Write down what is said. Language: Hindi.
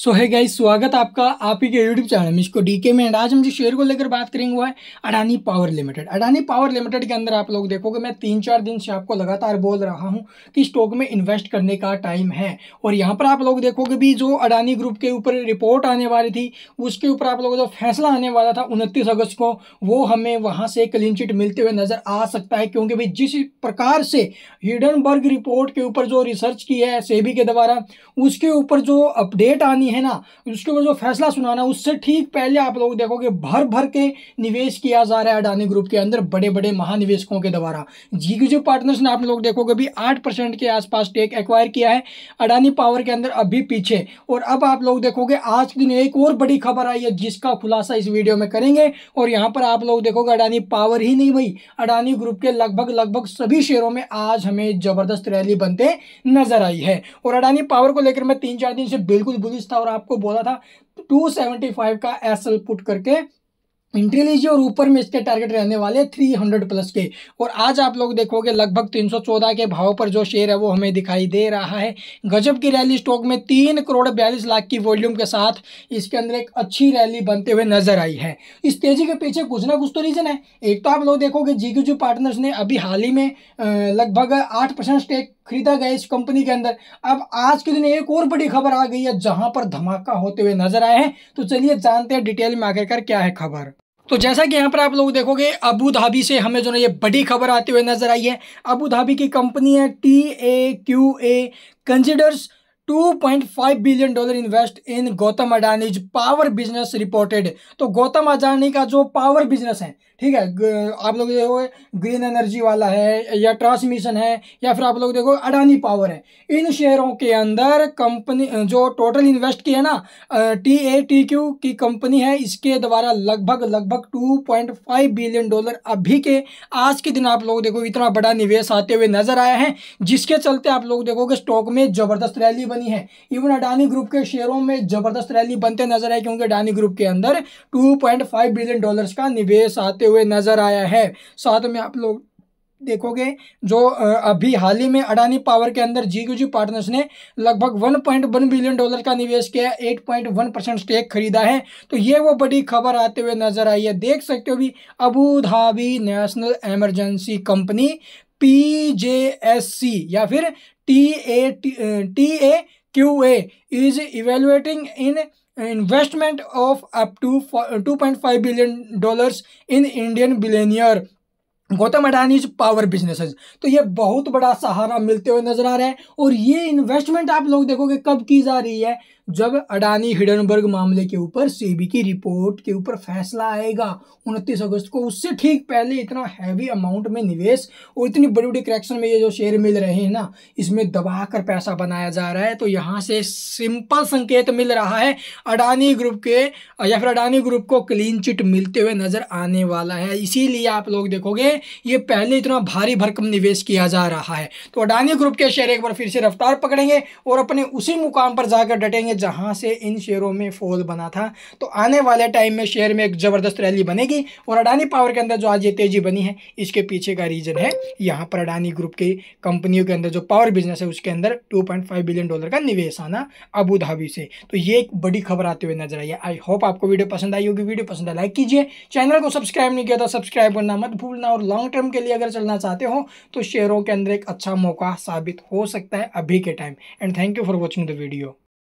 सो है गाइस स्वागत आपका आप ही के यूट्यूब चैनल में इसको डीके में एंड आज हम जो शेयर को लेकर बात करेंगे वो है Adani power limited Adani power limited के अंदर आप लोग देखोगे मैं तीन चार दिन से आपको लगातार बोल रहा हूँ कि स्टॉक में इन्वेस्ट करने का टाइम है और यहाँ पर आप लोग देखोगे भी जो अडानी ग्रुप के ऊपर रिपोर्ट आने वाली थी उसके ऊपर आप लोगों का जो फैसला आने वाला था उनतीस अगस्त को वो हमें वहाँ से क्लीन चिट मिलते हुए नज़र आ सकता है क्योंकि भाई जिस प्रकार से हिडनबर्ग रिपोर्ट के ऊपर जो रिसर्च की है सेबी के द्वारा उसके ऊपर जो अपडेट आने सुनानी है ना उसके ऊपर जो फैसला सुनाना उससे ठीक पहले आप लोग देखोगे भर भर के निवेश किया जा रहा है अडानी ग्रुप के अंदर बड़े बड़े महानिवेशकों के द्वारा जी जीग्यूजिव पार्टनर्स ने आप लोग देखोगे अभी आठ के आसपास टेक एक्वायर किया है अडानी पावर के अंदर अभी पीछे और अब आप लोग देखोगे आज के दिन एक और बड़ी खबर आई है जिसका खुलासा इस वीडियो में करेंगे और यहाँ पर आप लोग देखोगे अडानी पावर ही नहीं भाई अडानी ग्रुप के लगभग लगभग सभी शेयरों में आज हमें जबरदस्त रैली बनते नजर आई है और अडानी पावर को लेकर मैं तीन चार दिन से बिल्कुल बुलिस था और आपको बोला था 275 का एसएल पुट करके एंट्री लीजिए और ऊपर में इसके टारगेट रहने वाले 300 प्लस के और आज आप लोग देखोगे लगभग 314 के भाव पर जो शेयर है वो हमें दिखाई दे रहा है गजब की रैली स्टॉक में तीन करोड़ बयालीस लाख की वॉल्यूम के साथ इसके अंदर एक अच्छी रैली बनते हुए नजर आई है इस तेजी के पीछे कुछ ना कुछ तो रीजन है एक तो आप लोग देखोगे जी पार्टनर्स ने अभी हाल ही में लगभग आठ स्टेक खरीदा गया इस कंपनी के अंदर अब आज के दिन एक और बड़ी खबर आ गई है जहां पर धमाका होते हुए नजर आए हैं तो चलिए जानते हैं डिटेल में कर क्या है खबर तो जैसा कि यहाँ पर आप लोग देखोगे अबू धाबी से हमें जो ना ये बड़ी खबर आते हुए नजर आई है अबू धाबी की कंपनी है T A Q A considers 2.5 billion dollar invest in Gautam Adani's power business reported तो गौतम अडानी का जो पावर बिजनेस है ठीक है आप लोग देखो ग्रीन एनर्जी वाला है या ट्रांसमिशन है या फिर आप लोग देखो अडानी पावर है इन शेयरों के अंदर कंपनी जो टोटल इन्वेस्ट किया है ना टी ए टी क्यू की कंपनी है इसके द्वारा लगभग लगभग two point five billion dollar अभी के आज के दिन आप लोग देखो इतना बड़ा निवेश आते हुए नजर आया है जिसके चलते आप लोग कि स्टॉक में जबरदस्त रैली बनी है इवन अडानी ग्रुप के शेयरों में जबरदस्त रैली बनते नजर आए क्योंकि अडानी ग्रुप के अंदर two point five billion dollar का निवेश आते हुए नज़र आया है साथ में आप लोग देखोगे जो अभी हाल ही में अडानी पावर के अंदर जी क्यू जी पार्टनर्स ने लगभग 1.1 बिलियन डॉलर का निवेश किया 8.1 परसेंट स्टेक खरीदा है तो ये वो बड़ी खबर आते हुए नज़र आई है देख सकते हो भी Abu Dhabi national emergency company P J S C या फिर T A T A QA is evaluating in investment of up to $2.5 billion in Indian billionaire Gautam Adani is power businesses तो ये बहुत बड़ा सहारा मिलते हुए नजर आ रहा है और ये इन्वेस्टमेंट आप लोग देखोगे कब की जा रही है जब अडानी हिडनबर्ग मामले के ऊपर सीबी की रिपोर्ट के ऊपर फैसला आएगा 29 अगस्त को उससे ठीक पहले इतना हैवी अमाउंट में निवेश और इतनी बड़ी बड़ी करेक्शन में ये जो शेयर मिल रहे हैं ना इसमें दबा कर पैसा बनाया जा रहा है तो यहाँ से सिंपल संकेत मिल रहा है अडानी ग्रुप के या फिर अडानी ग्रुप को क्लीन चिट मिलते हुए नजर आने वाला है इसीलिए आप लोग देखोगे ये पहले इतना भारी भरकम निवेश किया जा रहा है तो अडानी ग्रुप के शेयर एक बार फिर से रफ्तार पकड़ेंगे और अपने उसी मुकाम पर जाकर डटेंगे जहां से इन शेयरों में फॉल बना था तो आने वाले टाइम में शेयर में एक ज़बरदस्त रैली बनेगी और अडानी पावर के अंदर जो आज ये तेज़ी बनी है इसके पीछे का रीज़न है यहाँ पर अडानी ग्रुप की कंपनियों के अंदर जो पावर बिजनेस है उसके अंदर टू बिलियन डॉलर का निवेश आना अबूधाबी से तो ये एक बड़ी खबर आते हुए नजर आई है आई होप आपको वीडियो पसंद आई होगी वीडियो पसंद है लाइक कीजिए चैनल को सब्सक्राइब नहीं किया था तो सब्सक्राइब करना मत भूलना और लॉन्ग टर्म के लिए अगर चलना चाहते हो तो शेयरों के अंदर एक अच्छा मौका साबित हो सकता है अभी के time and thank you for watching the video